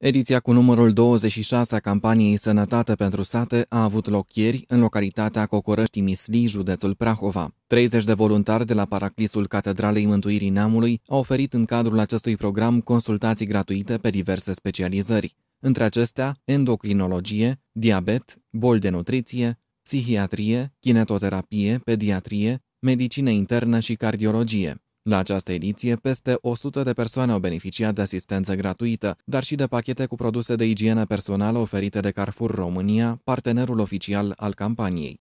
Ediția cu numărul 26 a campaniei Sănătate pentru sate a avut loc ieri în localitatea Cocorăștii Misli, județul Prahova. 30 de voluntari de la Paraclisul Catedralei Mântuirii Neamului au oferit în cadrul acestui program consultații gratuite pe diverse specializări, între acestea endocrinologie, diabet, boli de nutriție, psihiatrie, kinetoterapie, pediatrie, medicină internă și cardiologie. La această ediție, peste 100 de persoane au beneficiat de asistență gratuită, dar și de pachete cu produse de igienă personală oferite de Carrefour România, partenerul oficial al campaniei.